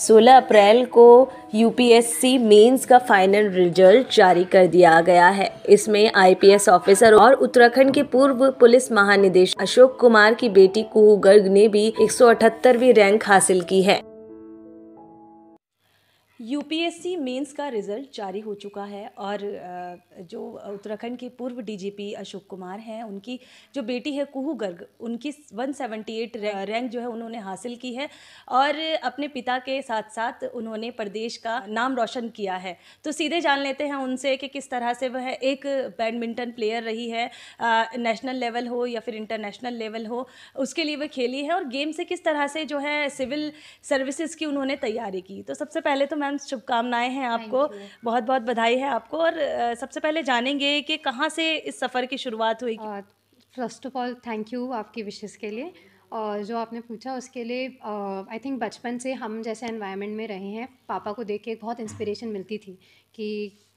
16 April को UPSC mains का final result जारी कर दिया गया है इसमें आईपीएस ऑफिसर और उत्तराखंड के पूर्व पुलिस महानिदेशक अशोक कुमार की बेटी कुहू गर्ग ने भी एक रैंक हासिल की है यूपीएससी मेंस का रिज़ल्ट जारी हो चुका है और जो उत्तराखंड के पूर्व डीजीपी अशोक कुमार हैं उनकी जो बेटी है कुहू गर्ग उनकी 178 हाँ। रैंक जो है उन्होंने हासिल की है और अपने पिता के साथ साथ उन्होंने प्रदेश का नाम रोशन किया है तो सीधे जान लेते हैं उनसे कि किस तरह से वह एक बैडमिंटन प्लेयर रही है नेशनल लेवल हो या फिर इंटरनेशनल लेवल हो उसके लिए वह खेली है और गेम से किस तरह से जो है सिविल सर्विसेज की उन्होंने तैयारी की तो सबसे पहले तो मैं मैम शुभकामनाएं हैं आपको बहुत बहुत बधाई है आपको और सबसे पहले जानेंगे कि कहाँ से इस सफ़र की शुरुआत हुई first of all thank you आपकी विशेष के लिए और जो आपने पूछा उसके लिए आई थिंक बचपन से हम जैसे एनवायरनमेंट में रहे हैं पापा को देख के बहुत इंस्पिरेशन मिलती थी कि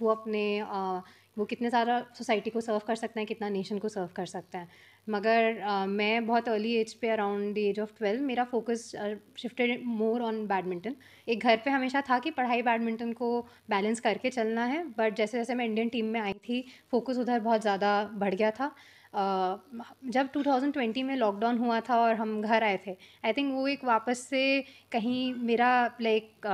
वो अपने uh, वो कितने सारा सोसाइटी को सर्व कर सकते हैं कितना नेशन को सर्व कर सकते हैं मगर मैं बहुत अर्ली एज पे around the age of twelve मेरा focus shifted more on badminton एक घर पे हमेशा था कि पढ़ाई बैडमिंटन को बैलेंस करके चलना है बट जैसे जैसे मैं इंडियन टीम में आई थी फोकस उधर बहुत ज़्यादा बढ़ गया था Uh, जब 2020 में लॉकडाउन हुआ था और हम घर आए थे आई थिंक वो एक वापस से कहीं मेरा लाइक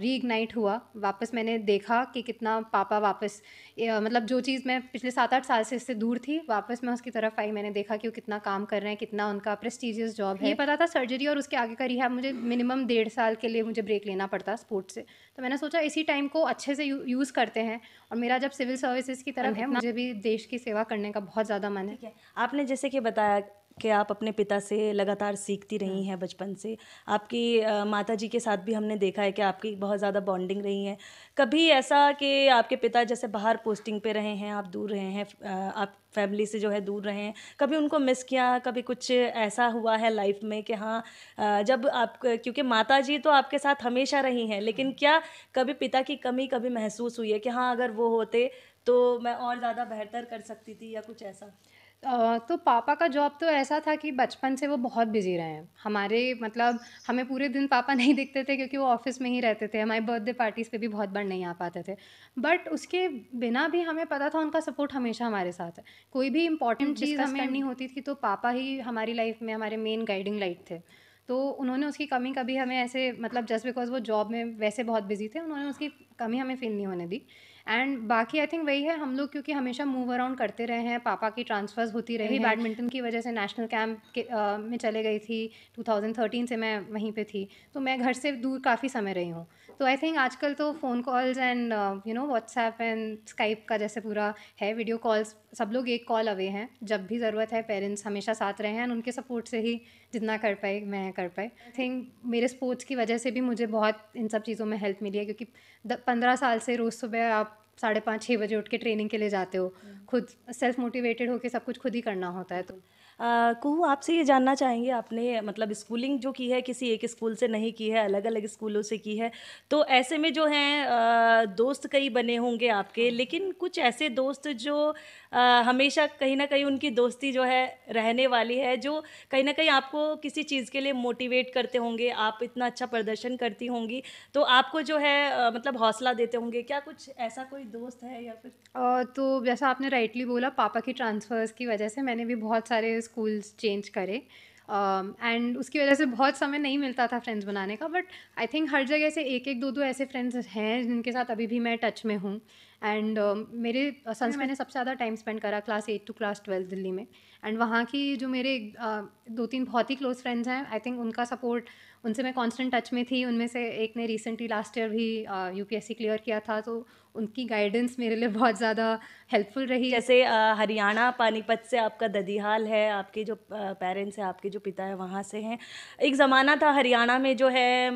रीइग्नाइट हुआ वापस मैंने देखा कि कितना पापा वापस मतलब जो चीज़ मैं पिछले सात आठ साल से इससे दूर थी वापस मैं उसकी तरफ आई मैंने देखा देखा कि वो कितना काम कर रहे हैं कितना उनका प्रेस्टिजियस जॉब है ये पता था सर्जरी और उसके आगे का रिहैब मुझे मिनिमम डेढ़ साल के लिए मुझे ब्रेक लेना पड़ता स्पोर्ट्स से तो मैंने सोचा इसी टाइम को अच्छे से यू, यूज़ करते हैं और मेरा जब सिविल सर्विसेज की तरफ है मुझे भी देश की सेवा करने का बहुत ज़्यादा मन है आपने जैसे कि बताया कि आप अपने पिता से लगातार सीखती रही हाँ। हैं बचपन से आपकी माता जी के साथ भी हमने देखा है कि आपकी बहुत ज़्यादा बॉन्डिंग रही है कभी ऐसा कि आपके पिता जैसे बाहर पोस्टिंग पे रहे हैं आप दूर रहे हैं आप फैमिली से जो है दूर रहे हैं कभी उनको मिस किया कभी कुछ ऐसा हुआ है लाइफ में कि हाँ जब आप क्योंकि माता जी तो आपके साथ हमेशा रही हैं लेकिन हाँ। क्या कभी पिता की कमी कभी महसूस हुई है कि हाँ अगर वो होते तो मैं और ज़्यादा बेहतर कर सकती थी या कुछ ऐसा तो पापा का जॉब तो ऐसा था कि बचपन से वो बहुत बिज़ी रहे हैं। हमारे मतलब हमें पूरे दिन पापा नहीं दिखते थे क्योंकि वो ऑफ़िस में ही रहते थे। हमारे बर्थडे पार्टीज़ पे भी बहुत बार नहीं आ पाते थे। बट उसके बिना भी हमें पता था उनका सपोर्ट हमेशा हमारे साथ है। कोई भी इम्पोर्टेंट चीज़ हमें करनी होती थी तो पापा ही हमारी लाइफ़ में हमारे मेन गाइडिंग लाइट थे। तो उन्होंने उसकी कमी कभी हमें ऐसे मतलब जस्ट बिकॉज़ वो जॉब में वैसे बहुत बिज़ी थे, उन्होंने उसकी कमी हमें फील नहीं होने दी एंड बाकी आई थिंक वही है हम लोग क्योंकि हमेशा मूव अराउंड करते रहे हैं पापा की ट्रांसफ़र्स होती रही बैडमिंटन की वजह से नेशनल कैंप के आ, में चले गई थी 2013 से मैं वहीं पे थी तो मैं घर से दूर काफ़ी समय रही हूँ तो आई थिंक आजकल तो phone calls and you know WhatsApp and Skype का जैसे पूरा है वीडियो कॉल्स सब लोग एक कॉल अवे हैं जब भी ज़रूरत है पेरेंट्स हमेशा साथ रहे हैं एंड उनके सपोर्ट से ही जितना कर पाए मैं कर पाए आई थिंक मेरे स्पोर्ट्स की वजह से भी मुझे बहुत इन सब चीज़ों में हेल्प मिली है क्योंकि द पंद्रह साल से रोज़ सुबह आप साढ़े पाँच छः बजे उठ के ट्रेनिंग के लिए जाते हो हम्म। खुद सेल्फ मोटिवेटेड होकर सब कुछ खुद ही करना होता है तो कुहु कुहू आपसे ये जानना चाहेंगे आपने मतलब स्कूलिंग जो की है किसी एक स्कूल से नहीं की है अलग अलग स्कूलों से की है तो ऐसे में जो हैं दोस्त कई बने होंगे आपके लेकिन कुछ ऐसे दोस्त जो आ, हमेशा कहीं ना कहीं उनकी दोस्ती जो है रहने वाली है जो कहीं ना कहीं आपको किसी चीज़ के लिए मोटिवेट करते होंगे आप इतना अच्छा प्रदर्शन करती होंगी तो आपको जो है आ, मतलब हौसला देते होंगे क्या कुछ ऐसा कोई दोस्त है या फिर तो जैसा आपने राइटली बोला पापा की ट्रांसफ़र्स की वजह से मैंने भी बहुत सारे स्कूल्स चेंज करे एंड um, उसकी वजह से बहुत समय नहीं मिलता था फ्रेंड्स बनाने का बट आई थिंक हर जगह से एक एक दो दो ऐसे फ्रेंड्स हैं जिनके साथ अभी भी मैं टच में हूँ एंड uh, मेरे संस्कृत मैंने सबसे ज़्यादा टाइम स्पेंड करा class eight to class twelfth Delhi में एंड वहाँ की जो मेरे uh, दो तीन बहुत ही क्लोज फ्रेंड्स हैं आई थिंक उनका सपोर्ट उनसे मैं कांस्टेंट टच में थी उनमें से एक ने रिसेंटली लास्ट ईयर भी यू पी क्लियर किया था तो उनकी गाइडेंस मेरे लिए बहुत ज़्यादा हेल्पफुल रही जैसे हरियाणा पानीपत से आपका ददिहाल है आपके जो पेरेंट्स हैं आपके जो पिता है वहाँ से हैं एक ज़माना था हरियाणा में जो है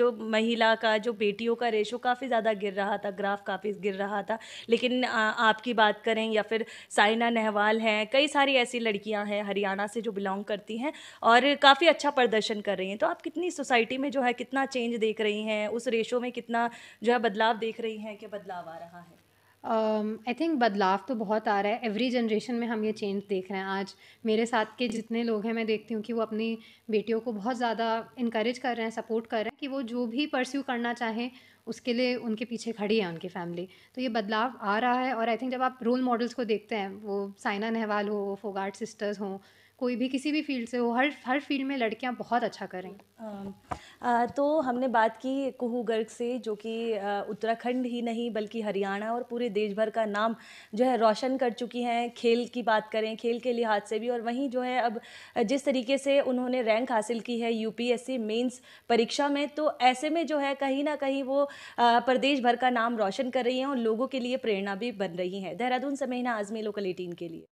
जो महिला का जो बेटियों का रेशो काफ़ी ज़्यादा गिर रहा था ग्राफ काफ़ी गिर रहा था लेकिन आपकी बात करें या फिर साइना नेहवाल हैं कई सारी ऐसी लड़कियाँ हैं हरियाणा से जो बिलोंग करती हैं और काफ़ी अच्छा प्रदर्शन कर रही हैं तो आप कितनी सोसाइटी में जो है कितना चेंज देख रही हैं उस रेशो में कितना जो है बदलाव देख रही हैं कि बदलाव आ रहा है आई थिंक बदलाव तो बहुत आ रहा है एवरी जनरेशन में हम ये चेंज देख रहे हैं आज मेरे साथ के जितने लोग हैं मैं देखती हूँ कि वो अपनी बेटियों को बहुत ज़्यादा इनक्रेज कर रहे हैं सपोर्ट कर रहे हैं कि वो जो भी परस्यू करना चाहें उसके लिए उनके पीछे खड़ी है उनकी फैमिली तो ये बदलाव आ रहा है और आई थिंक जब आप रोल मॉडल्स को देखते हैं वो साइना नेहवाल हो फोगार्ड सिस्टर्स हों कोई भी किसी भी फील्ड से हो हर हर फील्ड में लड़कियां बहुत अच्छा करें तो हमने बात की कुहू गर्ग से जो कि उत्तराखंड ही नहीं बल्कि हरियाणा और पूरे देश भर का नाम जो है रोशन कर चुकी हैं खेल की बात करें खेल के लिहाज से भी और वहीं जो है अब जिस तरीके से उन्होंने रैंक हासिल की है यू पी परीक्षा में तो ऐसे में जो है कहीं ना कहीं वो प्रदेश भर का नाम रोशन कर रही हैं और लोगों के लिए प्रेरणा भी बन रही हैं देहरादून से महीना आजमी लोकल एटीन के लिए